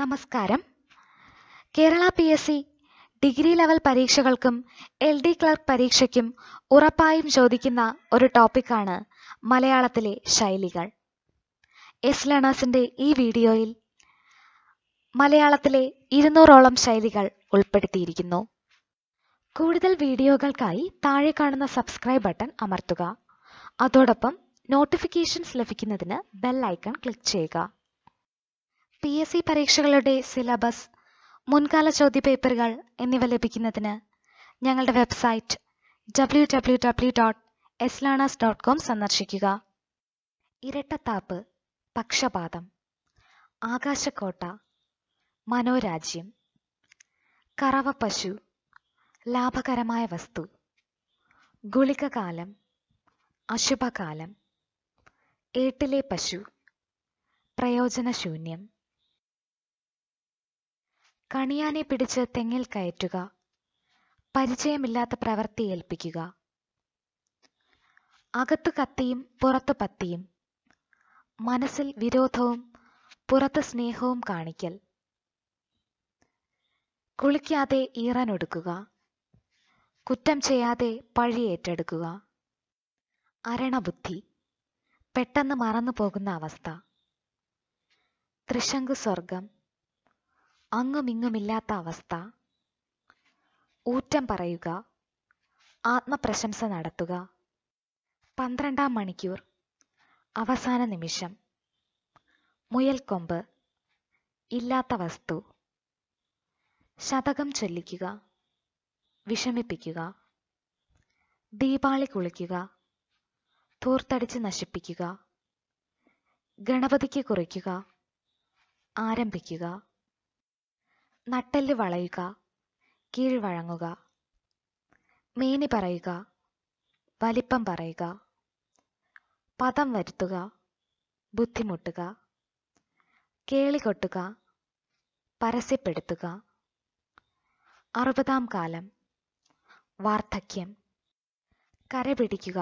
നമസ്കാരം Kerala P S C degree level പരീക്ഷകൾക്കും L D clerk പരീക്ഷയ്ക്കും ഉറപ്പായും ചോദിക്കുന്ന ഒരു ടോപ്പിക്കാണ് മലയാളത്തിലെ ശൈലികൾ എസ് ലേണേഴ്സിൻ്റെ ഈ വീഡിയോയിൽ മലയാളത്തിലെ ഇരുന്നൂറോളം ശൈലികൾ ഉൾപ്പെടുത്തിയിരിക്കുന്നു കൂടുതൽ വീഡിയോകൾക്കായി താഴെ കാണുന്ന സബ്സ്ക്രൈബ് ബട്ടൺ അമർത്തുക അതോടൊപ്പം നോട്ടിഫിക്കേഷൻസ് ലഭിക്കുന്നതിന് ബെൽ ഐക്കൺ ക്ലിക്ക് ചെയ്യുക പി എസ് സി പരീക്ഷകളുടെ സിലബസ് മുൻകാല ചോദ്യപേപ്പറുകൾ എന്നിവ ലഭിക്കുന്നതിന് ഞങ്ങളുടെ website W W W dot എസ്ലാണസ് ഡോട്ട് കോം സന്ദർശിക്കുക ഇരട്ടത്താപ്പ് പക്ഷപാതം ആകാശക്കോട്ട മനോരാജ്യം കറവപ്പശു ലാഭകരമായ വസ്തു ഗുളികകാലം അശുഭകാലം ഏട്ടിലെ പശു പ്രയോജനശൂന്യം കണിയാനെ പിടിച്ച് തെങ്ങിൽ കയറ്റുക പരിചയമില്ലാത്ത പ്രവൃത്തി ഏൽപ്പിക്കുക അകത്ത് കത്തിയും പുറത്ത് പത്തിയും മനസ്സിൽ വിരോധവും പുറത്ത് സ്നേഹവും കാണിക്കൽ കുളിക്കാതെ ഈറനൊടുക്കുക കുറ്റം ചെയ്യാതെ പഴി ഏറ്റെടുക്കുക അരണബുദ്ധി പെട്ടെന്ന് മറന്നു പോകുന്ന അവസ്ഥ ത്രിശങ്കു സ്വർഗം അങ്ങുമിങ്ങുമില്ലാത്ത അവസ്ഥ ഊറ്റം പറയുക ആത്മപ്രശംസ നടത്തുക പന്ത്രണ്ടാം മണിക്കൂർ അവസാന നിമിഷം മുയൽക്കൊമ്പ് ഇല്ലാത്ത വസ്തു ശതകം ചൊല്ലിക്കുക വിഷമിപ്പിക്കുക ദീപാളി കുളിക്കുക തൂർത്തടിച്ച് നശിപ്പിക്കുക ഗണപതിക്ക് കുറിക്കുക ആരംഭിക്കുക നട്ടെല്ല് വളയുക കീഴ്വഴങ്ങുക മേനി പറയുക വലിപ്പം പറയുക പദം വരുത്തുക ബുദ്ധിമുട്ടുക കേളികൊട്ടുക പരസ്യപ്പെടുത്തുക അറുപതാം കാലം വാർദ്ധക്യം കരപിടിക്കുക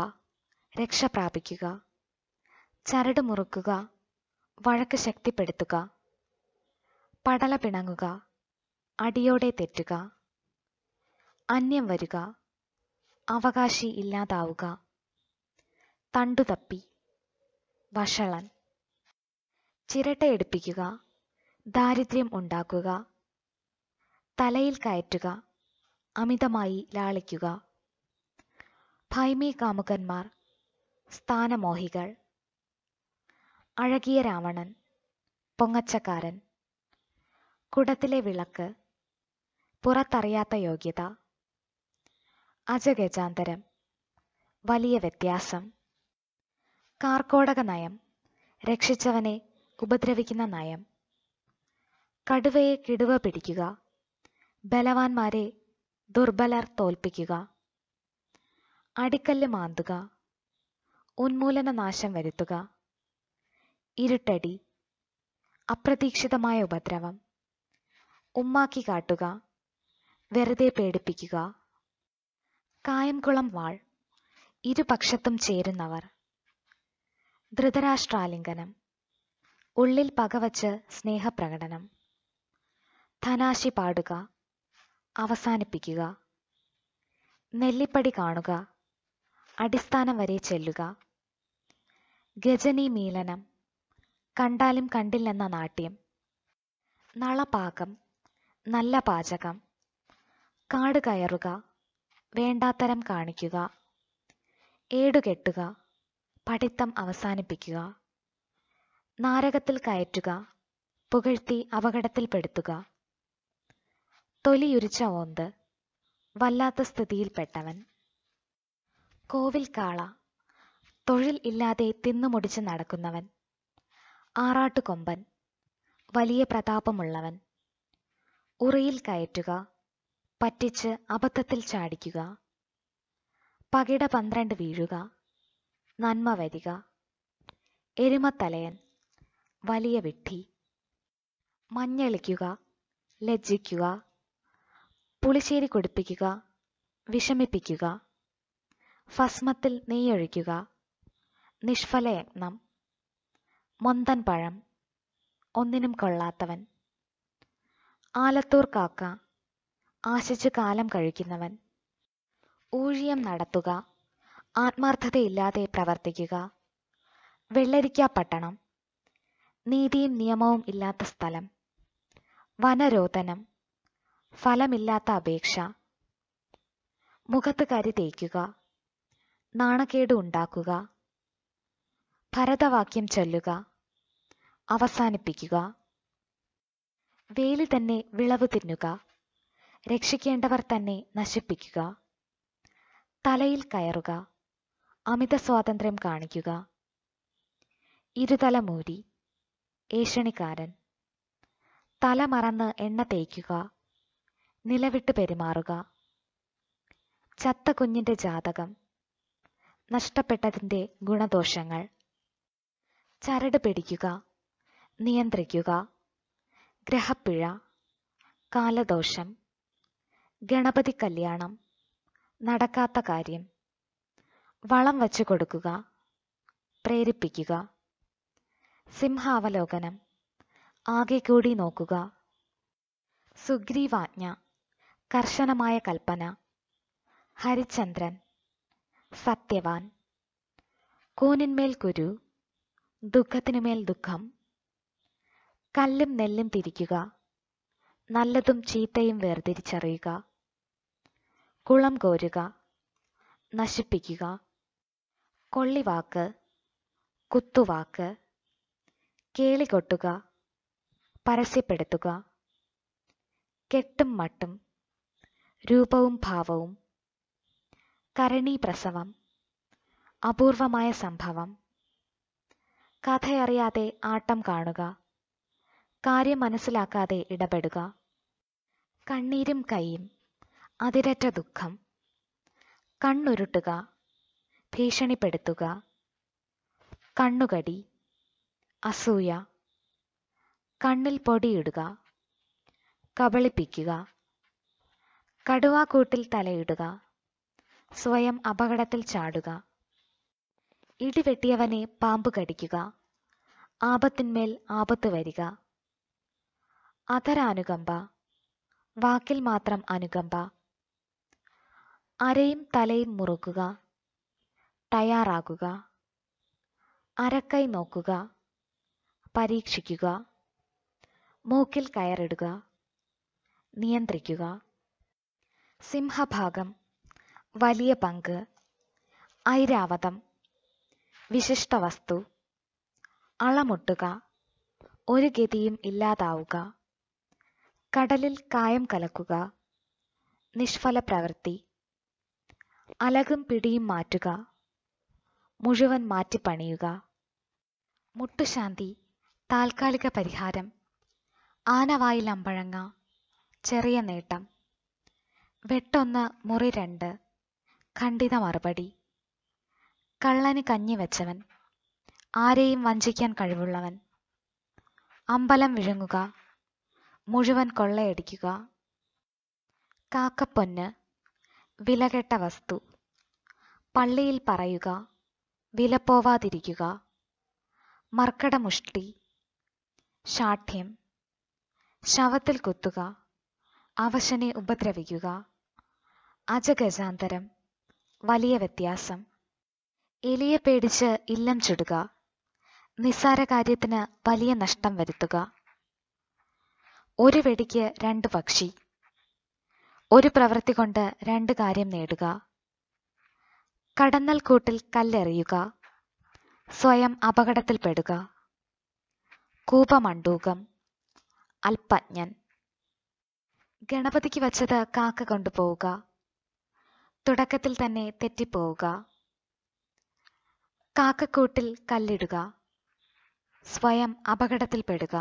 രക്ഷ പ്രാപിക്കുക ചരട് മുറുക്കുക വഴക്ക് ശക്തിപ്പെടുത്തുക പടല പിണങ്ങുക അടിയോടെ തെറ്റുക അന്യം വരിക അവകാശി ഇല്ലാതാവുക തണ്ടുതപ്പി വഷളൻ ചിരട്ടയെടുപ്പിക്കുക ദാരിദ്ര്യം ഉണ്ടാക്കുക തലയിൽ കയറ്റുക അമിതമായി ലാളിക്കുക ഭൈമി കാമുകന്മാർ സ്ഥാനമോഹികൾ അഴകിയ രാവണൻ പൊങ്ങച്ചക്കാരൻ കുടത്തിലെ വിളക്ക് പുറത്തറിയാത്ത യോഗ്യത അജഗജാന്തരം വലിയ വ്യത്യാസം കാർക്കോടക നയം രക്ഷിച്ചവനെ ഉപദ്രവിക്കുന്ന നയം കടുവയെ കിടുവ പിടിക്കുക ബലവാന്മാരെ ദുർബലർ തോൽപ്പിക്കുക അടിക്കല്ല് മാന്തുക ഉന്മൂലന നാശം വരുത്തുക ഇരുട്ടടി അപ്രതീക്ഷിതമായ ഉപദ്രവം ഉമ്മാക്കി കാട്ടുക വെറുതെ പേടിപ്പിക്കുക കായംകുളം വാൾ ഇരുപക്ഷത്തും ചേരുന്നവർ ധൃതരാഷ്ട്രാലിംഗനം ഉള്ളിൽ പകവച്ച് സ്നേഹപ്രകടനം ധനാശി പാടുക അവസാനിപ്പിക്കുക നെല്ലിപ്പടി കാണുക അടിസ്ഥാനം വരെ ചെല്ലുക ഗജനി മീലനം കണ്ടാലും കണ്ടില്ലെന്ന നാട്യം നളപാകം നല്ല പാചകം കാട് കയറുക വേണ്ടാത്തരം കാണിക്കുക ഏടുകെട്ടുക പഠിത്തം അവസാനിപ്പിക്കുക നാരകത്തിൽ കയറ്റുക പുകഴ്ത്തി അപകടത്തിൽപ്പെടുത്തുക തൊലിയുരിച്ച ഓന്ത് വല്ലാത്ത സ്ഥിതിയിൽപ്പെട്ടവൻ കാള തൊഴിൽ ഇല്ലാതെ തിന്നുമുടിച്ച് നടക്കുന്നവൻ ആറാട്ടുകൊമ്പൻ വലിയ പ്രതാപമുള്ളവൻ ഉറിയിൽ കയറ്റുക പറ്റിച്ച് അബദ്ധത്തിൽ ചാടിക്കുക പകിട പന്ത്രണ്ട് വീഴുക നന്മ വരിക എരുമത്തലയൻ വലിയ വിട്ടി മഞ്ഞളിക്കുക ലജ്ജിക്കുക പുളിശ്ശേരി കൊടുപ്പിക്കുക വിഷമിപ്പിക്കുക ഭസ്മത്തിൽ നെയ്യൊഴിക്കുക നിഷ്ഫലയത്നം മൊന്തൻ പഴം ഒന്നിനും കൊള്ളാത്തവൻ ആലത്തൂർ കാക്ക ആശിച്ച് കാലം കഴിക്കുന്നവൻ ഊഴിയം നടത്തുക ആത്മാർത്ഥതയില്ലാതെ പ്രവർത്തിക്കുക വെള്ളരിക്ക പട്ടണം നീതിയും നിയമവും ഇല്ലാത്ത സ്ഥലം വനരോധനം ഫലമില്ലാത്ത അപേക്ഷ മുഖത്ത് കരി തേക്കുക നാണക്കേട് ഉണ്ടാക്കുക ഭരതവാക്യം ചൊല്ലുക അവസാനിപ്പിക്കുക വേലി തന്നെ വിളവ് തിന്നുക രക്ഷിക്കേണ്ടവർ തന്നെ നശിപ്പിക്കുക തലയിൽ കയറുക അമിത സ്വാതന്ത്ര്യം കാണിക്കുക ഇരുതലമൂരി ഏഷണിക്കാരൻ തല മറന്ന് എണ്ണ തേക്കുക നിലവിട്ട് പെരുമാറുക ചത്ത കുഞ്ഞിൻ്റെ ജാതകം നഷ്ടപ്പെട്ടതിൻ്റെ ഗുണദോഷങ്ങൾ ചരട് പിടിക്കുക നിയന്ത്രിക്കുക ഗ്രഹപ്പിഴ കാലദോഷം ഗണപതി കല്യാണം നടക്കാത്ത കാര്യം വളം വച്ചു കൊടുക്കുക പ്രേരിപ്പിക്കുക സിംഹാവലോകനം ആകെ കൂടി നോക്കുക സുഗ്രീവാജ്ഞ കർശനമായ കൽപ്പന ഹരിചന്ദ്രൻ സത്യവാൻ കൂനിന്മേൽ കുരു ദുഃഖത്തിനുമേൽ ദുഃഖം കല്ലും നെല്ലും തിരിക്കുക നല്ലതും ചീത്തയും വേർതിരിച്ചറിയുക കുളം കോരുക നശിപ്പിക്കുക കൊള്ളിവാക്ക് കുത്തുവാക്ക് കേളികൊട്ടുക പരസ്യപ്പെടുത്തുക കെട്ടും മട്ടും രൂപവും ഭാവവും കരണീപ്രസവം അപൂർവമായ സംഭവം കഥയറിയാതെ ആട്ടം കാണുക കാര്യം മനസ്സിലാക്കാതെ ഇടപെടുക കണ്ണീരും കൈയും അതിരറ്റ ദുഃഖം കണ്ണുരുട്ടുക ഭീഷണിപ്പെടുത്തുക കണ്ണുകടി അസൂയ കണ്ണിൽ പൊടിയിടുക കബളിപ്പിക്കുക കടുവാക്കൂട്ടിൽ തലയിടുക സ്വയം അപകടത്തിൽ ചാടുക ഇടിവെട്ടിയവനെ പാമ്പ് കടിക്കുക ആപത്തിന്മേൽ ആപത്ത് വരിക അതരാനുകമ്പ വാക്കിൽ മാത്രം അനുകമ്പ അരയും തലയും മുറുക്കുക തയ്യാറാകുക അരക്കൈ നോക്കുക പരീക്ഷിക്കുക മൂക്കിൽ കയറിടുക നിയന്ത്രിക്കുക സിംഹഭാഗം വലിയ പങ്ക് ഐരാവതം വിശിഷ്ട വസ്തു അളമുട്ടുക ഒരു ഗതിയും ഇല്ലാതാവുക കടലിൽ കായം കലക്കുക നിഷ്ഫല പ്രവൃത്തി അലകും പിടിയും മാറ്റുക മുഴുവൻ മാറ്റിപ്പണിയുക മുട്ടുശാന്തി താൽക്കാലിക പരിഹാരം ആനവായിൽ അമ്പഴങ്ങ ചെറിയ നേട്ടം വെട്ടൊന്ന് മുറി രണ്ട് ഖണ്ഡിത മറുപടി കള്ളന് കഞ്ഞി വെച്ചവൻ ആരെയും വഞ്ചിക്കാൻ കഴിവുള്ളവൻ അമ്പലം വിഴുങ്ങുക മുഴുവൻ കൊള്ളയടിക്കുക കാക്കപ്പൊന്ന് വിലകെട്ട വസ്തു പള്ളിയിൽ പറയുക വില പോവാതിരിക്കുക മർക്കടമുഷ്ടി ഷാഠ്യം ശവത്തിൽ കുത്തുക അവശനെ ഉപദ്രവിക്കുക അജഗജാന്തരം വലിയ വ്യത്യാസം എലിയെ പേടിച്ച് ഇല്ലം ചുടുക നിസ്സാര കാര്യത്തിന് വലിയ നഷ്ടം വരുത്തുക ഒരു വെടിക്ക് രണ്ട് പക്ഷി ഒരു പ്രവൃത്തി കൊണ്ട് രണ്ട് കാര്യം നേടുക കടന്നൽ കൂട്ടിൽ കല്ലെറിയുക സ്വയം അപകടത്തിൽപ്പെടുക കൂപമണ്ടൂകം അല്പജ്ഞൻ ഗണപതിക്ക് വച്ചത് കാക്ക കൊണ്ടുപോവുക തുടക്കത്തിൽ തന്നെ തെറ്റിപ്പോവുക കാക്കക്കൂട്ടിൽ കല്ലിടുക സ്വയം അപകടത്തിൽപ്പെടുക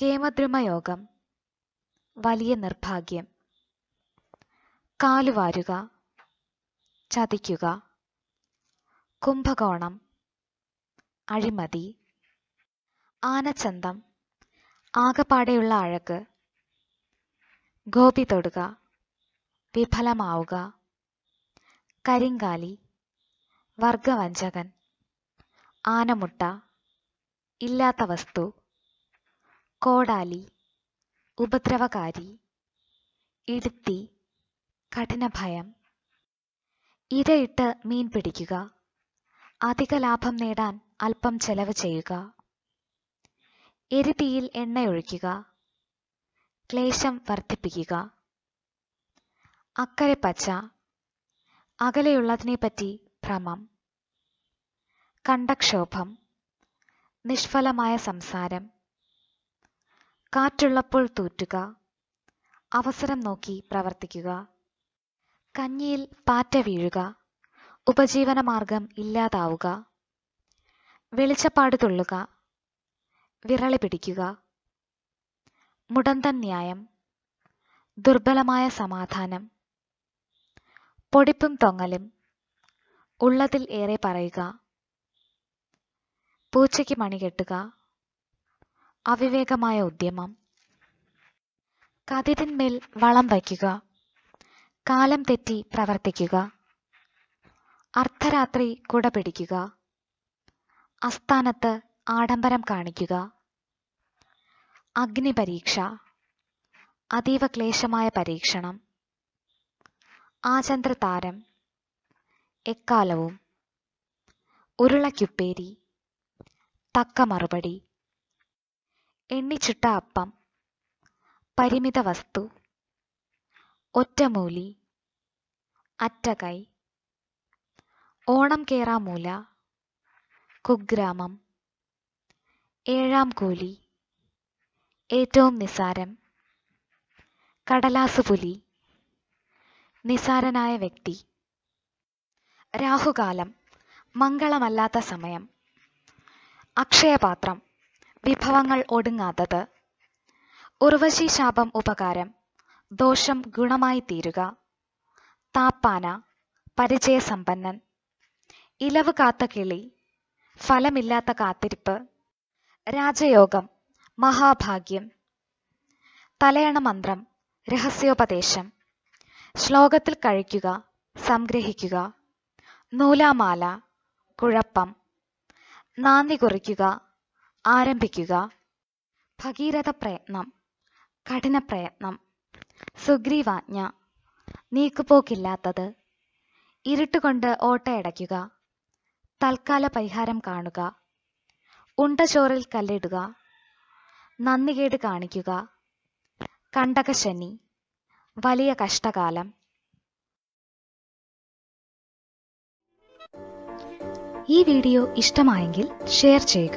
കേമദ്രുമയോഗം വലിയ നിർഭാഗ്യം കാലുവാരുക ചതിക്കുക കുംഭകോണം അഴിമതി ആനച്ചന്തം ആകപ്പാടെയുള്ള അഴക് ഗോപി തൊടുക വിഫലമാവുക കരിങ്കാലി വർഗവഞ്ചകൻ ആനമുട്ട ഇല്ലാത്ത വസ്തു കോടാലി ഉപദ്രവകാരി ഇടുത്തി കഠിനഭയം ഇരയിട്ട് മീൻ പിടിക്കുക അധിക ലാഭം നേടാൻ അല്പം ചെലവ് ചെയ്യുക എരുതിയിൽ എണ്ണയൊഴിക്കുക ക്ലേശം വർദ്ധിപ്പിക്കുക അക്കരെ പച്ച അകലെയുള്ളതിനെപ്പറ്റി ഭ്രമം കണ്ടക്ഷോഭം നിഷ്ഫലമായ സംസാരം കാറ്റുള്ളപ്പോൾ തൂറ്റുക അവസരം നോക്കി പ്രവർത്തിക്കുക കഞ്ഞിയിൽ പാറ്റ വീഴുക ഉപജീവനമാർഗം ഇല്ലാതാവുക വെളിച്ചപ്പാട് തുള്ളുക വിരളി പിടിക്കുക മുടന്തൻ ന്യായം ദുർബലമായ സമാധാനം പൊടിപ്പും തൊങ്ങലും ഉള്ളതിൽ ഏറെ പറയുക പൂച്ചയ്ക്ക് മണികെട്ടുക അവിവേകമായ ഉദ്യമം കതിരിന്മേൽ വളം വയ്ക്കുക കാലം തെറ്റി പ്രവർത്തിക്കുക അർദ്ധരാത്രി കുട പിടിക്കുക അസ്ഥാനത്ത് ആഡംബരം കാണിക്കുക അഗ്നിപരീക്ഷ അതീവ ക്ലേശമായ പരീക്ഷണം ആചന്ദ്ര താരം എക്കാലവും ഉരുളക്കുപ്പേരി തക്ക മറുപടി എണ്ണിച്ചിട്ട അപ്പം പരിമിത വസ്തു ഒറ്റമൂലി അറ്റകൈ ഓണം കേറാമൂല കുഗ്രാമം ഏഴാം കൂലി ഏറ്റവും നിസാരം കടലാസുപുലി നിസാരനായ വ്യക്തി രാഹുകാലം മംഗളമല്ലാത്ത സമയം അക്ഷയപാത്രം വിഭവങ്ങൾ ഒടുങ്ങാത്തത് ഉർവശി ശാപം ഉപകാരം ദോഷം ഗുണമായി തീരുക താപ്പാന പരിചയസമ്പന്നൻ ഇലവ് കാത്ത കിളി ഫലമില്ലാത്ത കാത്തിരിപ്പ് രാജയോഗം മഹാഭാഗ്യം തലയണ മന്ത്രം രഹസ്യോപദേശം ശ്ലോകത്തിൽ കഴിക്കുക സംഗ്രഹിക്കുക നൂലാമാല കുഴപ്പം നാന്ദി കുറിക്കുക ആരംഭിക്കുക ഭഗീരഥ പ്രയത്നം കഠിന പ്രയത്നം സുഗ്രീവാജ്ഞ നീക്കുപോക്കില്ലാത്തത് ഇരുട്ടുകൊണ്ട് ഓട്ടയടയ്ക്കുക തൽക്കാല പരിഹാരം കാണുക ഉണ്ടചോറിൽ കല്ലിടുക നന്ദികേട് കാണിക്കുക കണ്ടകശനി വലിയ കഷ്ടകാലം ഈ വീഡിയോ ഇഷ്ടമായെങ്കിൽ ഷെയർ ചെയ്യുക